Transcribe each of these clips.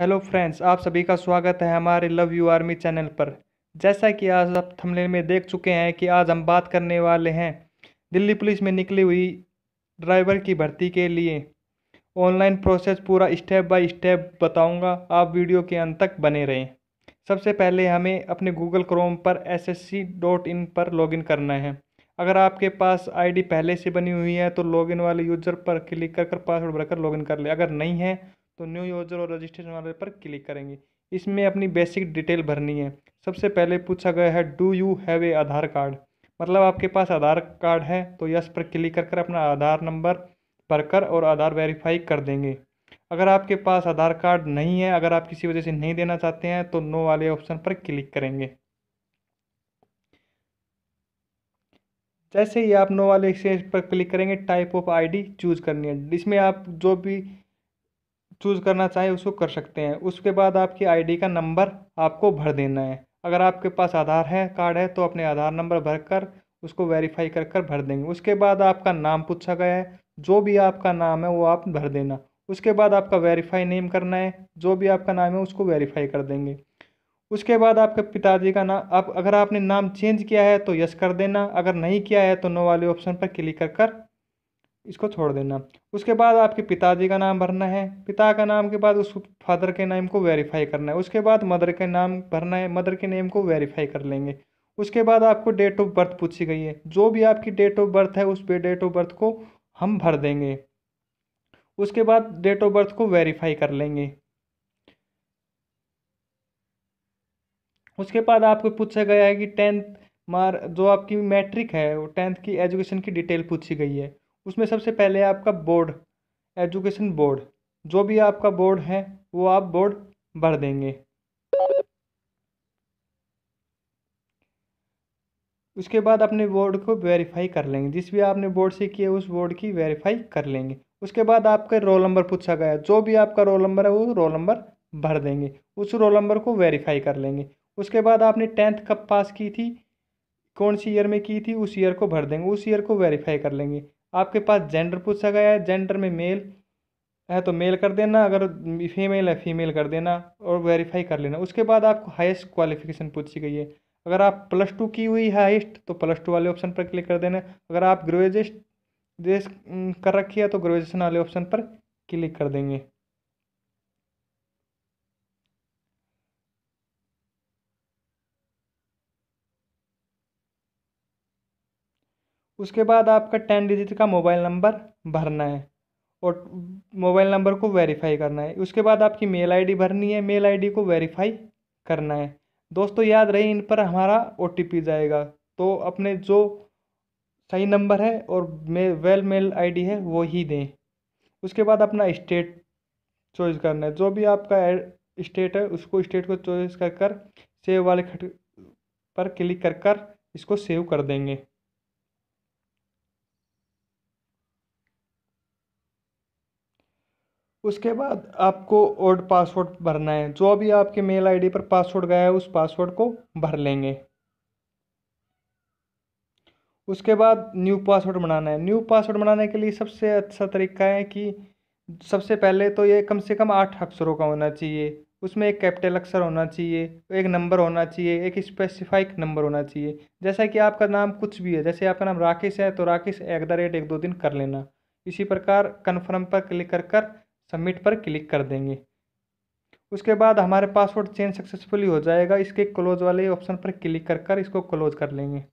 hello friends आप सभी का स्वागत है हमारे लव यू आर्मी चैनल पर जैसा कि आज आप थमले में देख चुके हैं कि आज हम बात करने वाले हैं दिल्ली पुलिस में निकली हुई ड्राइवर की भर्ती के लिए ऑनलाइन प्रोसेस पूरा स्टेप बाय स्टेप बताऊंगा आप वीडियो के अंत तक बने रहें सबसे पहले हमें अपने गूगल क्रोम पर S S C dot in पर लॉगिन करना है अगर आपके पास आईडी पहले से बनी हुई है तो लॉगिन वाले यूजर पर क्लिक कर पासवर्ड भरकर लॉगिन कर ले अगर नहीं है तो न्यू यूजर और रजिस्ट्रेशन वाले पर क्लिक करेंगे इसमें अपनी बेसिक डिटेल भरनी है सबसे पहले पूछा गया है do you have a Aadhaar card मतलब आपके पास आधार कार्ड है तो यस पर क्लिक कर कर अपना आधार नंबर भरकर और आधार वेरीफाई कर देंगे अगर आपके पास आधार कार्ड नहीं है अगर आप किसी वजह से नहीं देना चाहते हैं तो नो वाले ऑप्शन पर क्लिक करेंगे जैसे ही आप नो वाले एक्सचेंज पर क्लिक करेंगे टाइप ऑफ आईडी चूज करनी है इसमें आप जो भी चूज़ करना चाहें उसको कर सकते हैं उसके बाद आपकी आई डी का नंबर आपको भर देना है अगर आपके पास आधार है कार्ड है तो अपने आधार नंबर भर कर उसको वेरीफाई कर कर भर देंगे उसके बाद आपका नाम पूछा गया है जो भी आपका नाम है वो आप भर देना उसके बाद आपका वेरीफाई नेम करना है जो भी आपका नाम है उसको वेरीफाई कर देंगे उसके बाद आपके पिताजी का नाम आप अगर आपने नाम चेंज किया है तो यस कर देना अगर नहीं किया है तो नो वाले ऑप्शन पर क्लिक कर कर इसको छोड़ देना उसके बाद आपके पिताजी का नाम भरना है पिता का नाम के बाद उस फादर के नाम को वेरीफाई करना है उसके बाद मदर के नाम भरना है मदर के नेम को वेरीफाई कर लेंगे उसके बाद आपको डेट ऑफ बर्थ पूछी गई है जो भी आपकी डेट ऑफ बर्थ है उस पर डेट ऑफ बर्थ को हम भर देंगे उसके बाद डेट ऑफ बर्थ को वेरीफाई कर लेंगे उसके बाद आपको पूछा गया है कि टेंथ मार जो आपकी मैट्रिक है वो टेंथ की एजुकेशन की डिटेल पूछी गई है उसमें सबसे पहले आपका बोर्ड एजुकेशन बोर्ड जो भी आपका बोर्ड है वो आप बोर्ड भर देंगे उसके बाद अपने बोर्ड को वेरीफाई कर लेंगे जिस भी आपने बोर्ड से किया उस बोर्ड की वेरीफाई कर लेंगे उसके बाद आपका रोल नंबर पूछा गया जो भी आपका रोल नंबर है वो रोल नंबर भर देंगे उस रोल नंबर को वेरीफाई कर लेंगे उसके बाद आपने टेंथ कब पास की थी कौन सी ईयर में की थी उस ईयर को भर देंगे उस ईयर को वेरीफाई कर लेंगे आपके पास जेंडर पूछा गया है जेंडर में मेल है तो मेल कर देना अगर फीमेल है फीमेल कर देना और वेरीफाई कर लेना उसके बाद आपको हाईएस्ट क्वालिफिकेशन पूछी गई है अगर आप प्लस टू की हुई हाइस्ट तो प्लस टू वाले ऑप्शन पर क्लिक कर देना अगर आप ग्रेजुएट कर रखी है तो ग्रेजुएशन वाले ऑप्शन पर क्लिक कर देंगे उसके बाद आपका टेन डिजिट का मोबाइल नंबर भरना है और मोबाइल नंबर को वेरीफाई करना है उसके बाद आपकी मेल आईडी भरनी है मेल आईडी को वेरीफाई करना है दोस्तों याद रहे इन पर हमारा ओ जाएगा तो अपने जो सही नंबर है और मे वेल मेल आईडी है वो ही दें उसके बाद अपना स्टेट चॉइस करना है जो भी आपका स्टेट है उसको स्टेट को चॉइस कर कर सेव वाले खट पर क्लिक कर कर इसको सेव कर देंगे उसके बाद आपको ओड पासवर्ड भरना है जो अभी आपके मेल आईडी पर पासवर्ड गया है उस पासवर्ड को भर लेंगे उसके बाद न्यू पासवर्ड बनाना है न्यू पासवर्ड बनाने के लिए सबसे अच्छा तरीका है कि सबसे पहले तो ये कम से कम आठ अक्षरों का होना चाहिए उसमें एक कैपिटल अक्षर होना चाहिए एक नंबर होना चाहिए एक स्पेसिफाइक नंबर होना चाहिए जैसा कि आपका नाम कुछ भी है जैसे आपका नाम राकेश है तो राकेश एट द रेट एक दो दिन कर लेना इसी प्रकार कन्फर्म पर क्लिक कर कर सबमिट पर क्लिक कर देंगे उसके बाद हमारे पासवर्ड चेंज सक्सेसफुली हो जाएगा इसके क्लोज वाले ऑप्शन पर क्लिक कर कर इसको क्लोज कर लेंगे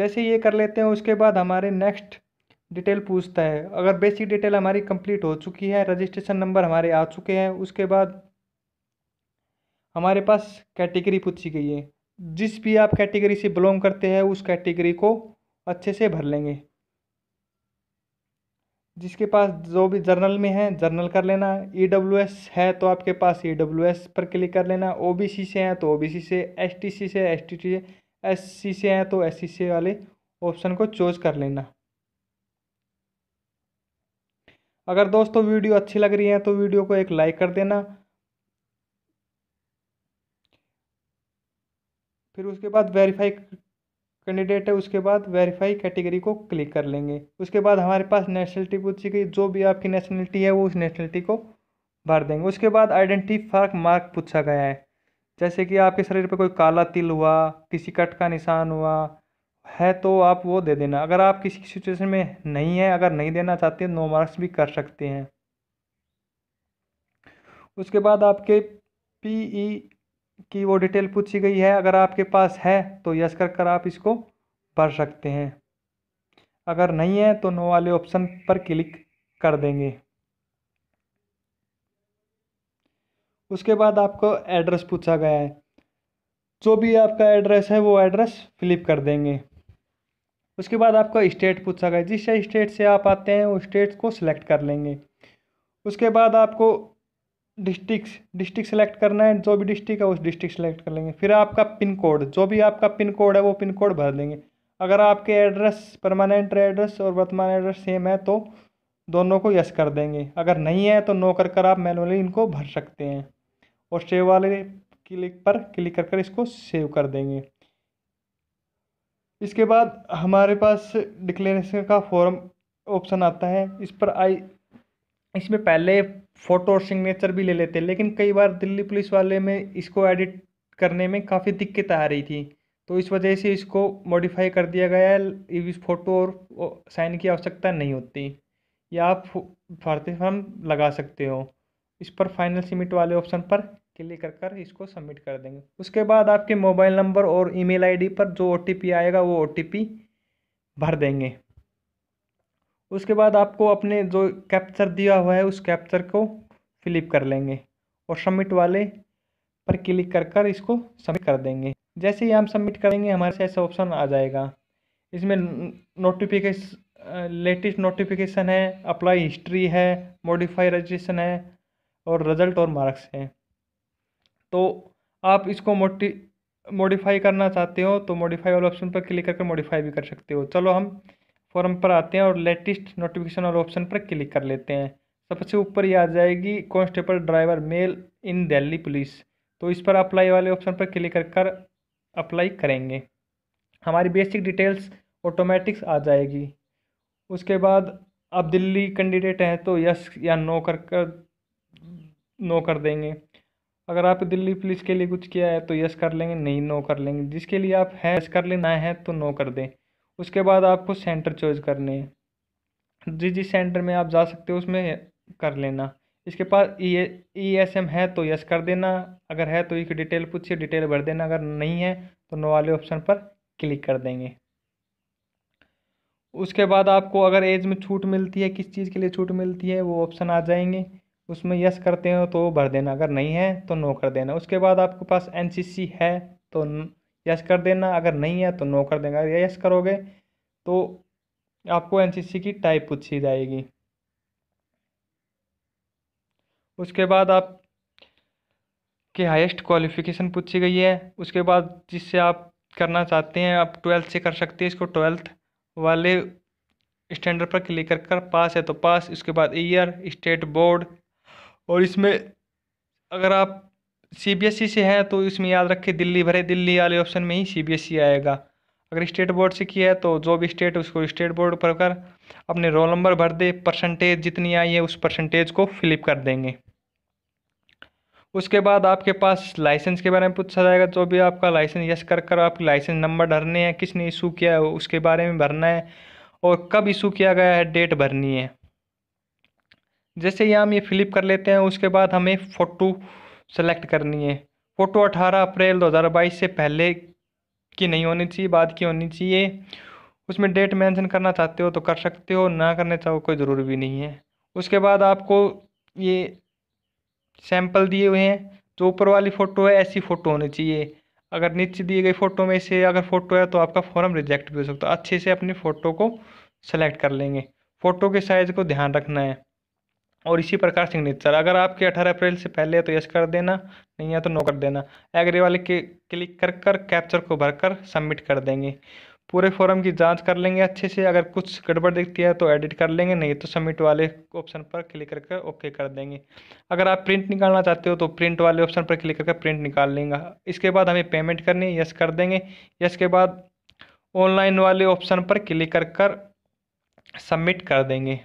जैसे ये कर लेते हैं उसके बाद हमारे नेक्स्ट डिटेल पूछता है अगर बेसिक डिटेल हमारी कंप्लीट हो चुकी है रजिस्ट्रेशन नंबर हमारे आ चुके हैं उसके बाद हमारे पास कैटेगरी पूछी गई है जिस भी आप कैटेगरी से बिलोंग करते हैं उस कैटेगरी को अच्छे से भर लेंगे जिसके पास जो भी जर्नल में है जर्नल कर लेना ई डब्ल्यू एस है तो आपके पास ई डब्ल्यू एस पर क्लिक कर लेना ओ बी सी से हैं तो ओ बी सी से एस टी सी से S T T S C से हैं तो एस सी से वाले ऑप्शन को चूज कर लेना अगर दोस्तों वीडियो अच्छी लग रही है तो वीडियो को एक लाइक कर देना फिर उसके बाद वेरीफाई कैंडिडेट है उसके बाद वेरीफाई कैटेगरी को क्लिक कर लेंगे उसके बाद हमारे पास नेशनलिटी पूछी गई जो भी आपकी नेशनलिटी है वो उस नेशनलिटी को भर देंगे उसके बाद आइडेंटिटी फर्क मार्क पूछा गया है जैसे कि आपके शरीर पर कोई काला तिल हुआ किसी कट का निशान हुआ है तो आप वो दे देना अगर आप किसी सिचुएशन में नहीं है अगर नहीं देना चाहते नो मार्क्स भी कर सकते हैं उसके बाद आपके पी ई e की वो डिटेल पूछी गई है अगर आपके पास है तो यस कर कर आप इसको भर सकते हैं अगर नहीं है तो नो वाले ऑप्शन पर क्लिक कर देंगे उसके बाद आपको एड्रेस पूछा गया है जो भी आपका एड्रेस है वो एड्रेस फिलिप कर देंगे उसके बाद आपका स्टेट पूछा गया जिस स्टेट से आप आते हैं उस स्टेट को सिलेक्ट कर लेंगे उसके बाद आपको डिस्ट्रिक्स डिस्ट्रिक्ट सेलेक्ट करना है जो भी डिस्ट्रिक्ट है उस डिस्ट्रिक्ट सेलेक्ट कर लेंगे फिर आपका पिन कोड जो भी आपका पिन कोड है वो पिन कोड भर देंगे अगर आपके एड्रेस परमानेंट एड्रेस और वर्तमान एड्रेस सेम है तो दोनों को यस कर देंगे अगर नहीं है तो नो कर कर आप मैनुअली इनको भर सकते हैं और सेव वाले क्लिक पर क्लिक कर कर इसको सेव कर देंगे इसके बाद हमारे पास डिक्लेरेशन का फॉर्म ऑप्शन आता है इस पर आई इसमें पहले फ़ोटो और सिग्नेचर भी ले लेते लेकिन कई बार दिल्ली पुलिस वाले में इसको एडिट करने में काफ़ी दिक्कत आ रही थी तो इस वजह से इसको मॉडिफाई कर दिया गया है इस फ़ोटो और साइन की आवश्यकता नहीं होती या आप भारतीय फॉर्म लगा सकते हो इस पर फाइनल सबमिट वाले ऑप्शन पर क्लिक कर कर इसको सबमिट कर देंगे उसके बाद आपके मोबाइल नंबर और ईमेल आईडी पर जो ओ आएगा वो ओ भर देंगे उसके बाद आपको अपने जो कैप्चर दिया हुआ है उस कैप्चर को फिलिप कर लेंगे और सबमिट वाले पर क्लिक कर कर इसको सबमिट कर देंगे जैसे ही हम सबमिट करेंगे हमारे से ऐसा ऑप्शन आ जाएगा इसमें नोटिफिकेशन लेटेस्ट नोटिफिकेशन है अप्लाई हिस्ट्री है मॉडिफाई रजिस्ट्रेशन है और रिजल्ट और मार्क्स हैं तो आप इसको मोटी मॉडिफाई करना चाहते हो तो मॉडिफाई वाले ऑप्शन पर क्लिक करके मॉडिफाई भी कर सकते हो चलो हम फॉर्म पर आते हैं और लेटेस्ट नोटिफिकेशन और ऑप्शन पर क्लिक कर लेते हैं सबसे ऊपर ये आ जाएगी constable driver male in Delhi police तो इस पर अप्लाई वाले ऑप्शन पर क्लिक कर कर अप्लाई करेंगे हमारी बेसिक डिटेल्स ऑटोमेटिक्स आ जाएगी उसके बाद आप दिल्ली कैंडिडेट हैं तो यस या नो कर कर नो कर देंगे अगर आप दिल्ली पुलिस के लिए कुछ किया है तो यस कर लेंगे नहीं नो कर लेंगे जिसके लिए आप है कर लेना है तो नो कर दें उसके बाद आपको सेंटर चॉइस करने हैं जिस जिस सेंटर में आप जा सकते हो उसमें कर लेना इसके पास ई एस एम है तो यस कर देना अगर है तो एक e डिटेल पूछिए डिटेल भर देना अगर नहीं है तो नो वाले ऑप्शन पर क्लिक कर देंगे उसके बाद आपको अगर एज में छूट मिलती है किस चीज़ के लिए छूट मिलती है वो ऑप्शन आ जाएंगे उसमें यस करते हो तो भर देना अगर नहीं है तो नो कर देना उसके बाद आपके पास एन है तो यस कर देना अगर नहीं है तो नो कर देंगे अगर यस करोगे तो आपको एनसीसी की टाइप पूछी जाएगी उसके बाद आप के हाईएस्ट क्वालिफिकेशन पूछी गई है उसके बाद जिससे आप करना चाहते हैं आप ट्वेल्थ से कर सकते हैं इसको ट्वेल्थ वाले स्टैंडर्ड पर क्लिक कर कर पास है तो पास इसके बाद ईयर स्टेट बोर्ड और इसमें अगर आप सीबीएसई e से है तो इसमें याद रखे दिल्ली भरे दिल्ली वाले ऑप्शन में ही सीबीएसई e आएगा अगर स्टेट बोर्ड से किया है तो जो भी स्टेट उसको स्टेट बोर्ड पर कर अपने रोल नंबर भर दे परसेंटेज जितनी आई है उस परसेंटेज को फिलिप कर देंगे उसके बाद आपके पास लाइसेंस के बारे में पूछा जाएगा जो भी आपका लाइसेंस यस कर कर आपके लाइसेंस नंबर भरने हैं किसने इशू किया है उसके बारे में भरना है और कब इशू किया गया है डेट भरनी है जैसे ही हम ये फिलिप कर लेते हैं उसके बाद हमें फ़ोटो सेलेक्ट करनी है फ़ोटो 18 अप्रैल 2022 से पहले की नहीं होनी चाहिए बाद की होनी चाहिए उसमें डेट मेंशन करना चाहते हो तो कर सकते हो ना करना चाहो कोई ज़रूरी भी नहीं है उसके बाद आपको ये सैंपल दिए हुए हैं जो ऊपर वाली फ़ोटो है ऐसी फ़ोटो होनी चाहिए अगर नीचे दिए गई फ़ोटो में से अगर फ़ोटो है तो आपका फॉर्म रिजेक्ट भी हो सकता है अच्छे से अपनी फ़ोटो को सेलेक्ट कर लेंगे फ़ोटो के साइज़ को ध्यान रखना है और इसी प्रकार सिग्नेचर अगर आपके अठारह अप्रैल से पहले है तो यस कर देना नहीं है तो नो कर देना एग्री वाले के क्लिक कर कर कैप्चर को भरकर सबमिट कर देंगे पूरे फॉर्म की जांच कर लेंगे अच्छे से अगर कुछ गड़बड़ दिखती है तो एडिट कर लेंगे नहीं तो सबमिट वाले ऑप्शन पर क्लिक करके ओके कर देंगे अगर आप प्रिंट निकालना चाहते हो तो प्रिंट वाले ऑप्शन पर क्लिक करके प्रिंट निकाल लेंगे इसके बाद हमें पेमेंट करनी है यस कर देंगे यस के बाद ऑनलाइन वाले ऑप्शन पर क्लिक कर कर सबमिट कर देंगे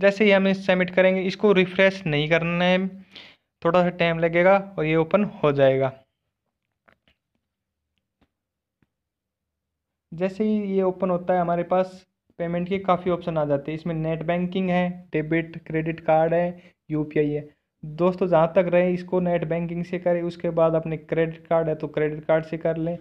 जैसे ही हम इस सबमिट करेंगे इसको रिफ्रेश नहीं करना है थोड़ा सा टाइम लगेगा और ये ओपन हो जाएगा जैसे ही ये ओपन होता है हमारे पास पेमेंट के काफ़ी ऑप्शन आ जाते हैं इसमें नेट बैंकिंग है डेबिट क्रेडिट कार्ड है यूपीआई है दोस्तों जहाँ तक रहे इसको नेट बैंकिंग से करें उसके बाद अपने क्रेडिट कार्ड है तो क्रेडिट कार्ड से कर लें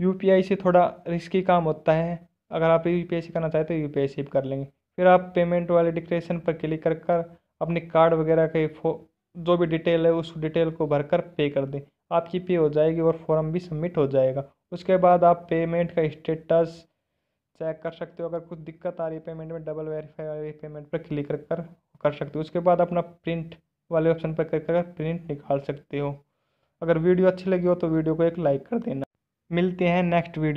यूपीआई से थोड़ा रिस्की काम होता है अगर आप यू से करना चाहते तो यू से कर लेंगे फिर आप पेमेंट वाले डिक्रेशन पर क्लिक कर कर अपने कार्ड वगैरह के फो जो भी डिटेल है उस डिटेल को भरकर पे कर दें आपकी पे हो जाएगी और फॉर्म भी सबमिट हो जाएगा उसके बाद आप पेमेंट का स्टेटस चेक कर सकते हो अगर कुछ दिक्कत आ रही है पेमेंट में डबल वेरीफाई वाली पेमेंट पर क्लिक कर कर कर सकते हो उसके बाद अपना प्रिंट वाले ऑप्शन पर क्लिक कर प्रिंट निकाल सकते हो अगर वीडियो अच्छी लगी हो तो वीडियो को एक लाइक कर देना मिलते हैं नेक्स्ट वीडियो